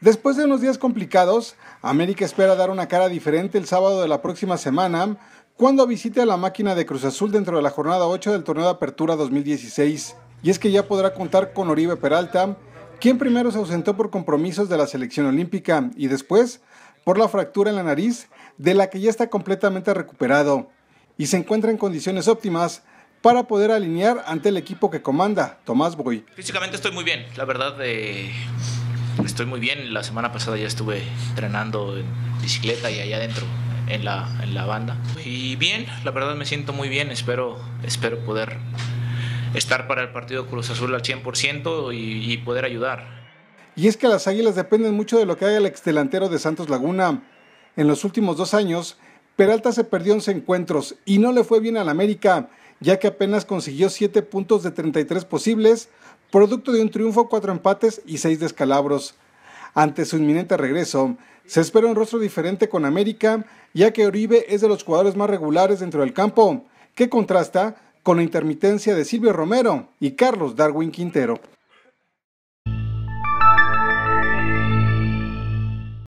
Después de unos días complicados, América espera dar una cara diferente el sábado de la próxima semana cuando visite a la máquina de Cruz Azul dentro de la jornada 8 del torneo de Apertura 2016. Y es que ya podrá contar con Oribe Peralta, quien primero se ausentó por compromisos de la selección olímpica y después por la fractura en la nariz de la que ya está completamente recuperado y se encuentra en condiciones óptimas para poder alinear ante el equipo que comanda, Tomás Boy. Físicamente estoy muy bien, la verdad. de... Eh, estoy muy bien. La semana pasada ya estuve entrenando en bicicleta y allá adentro en la, banda. Y bien, la verdad me siento muy bien. Espero, espero poder estar para el partido Cruz Azul al 100% y, poder ayudar. Y es que las Águilas dependen mucho de lo que haga el delantero de Santos Laguna. En los últimos dos años, Peralta se perdió 11 encuentros y no le fue bien al América, ya que apenas consiguió 7 puntos de 33 posibles, producto de un triunfo, cuatro empates y seis descalabros. Ante su inminente regreso, se espera un rostro diferente con América, ya que Oribe es de los jugadores más regulares dentro del campo, que contrasta con la intermitencia de Silvio Romero y Carlos Darwin Quintero.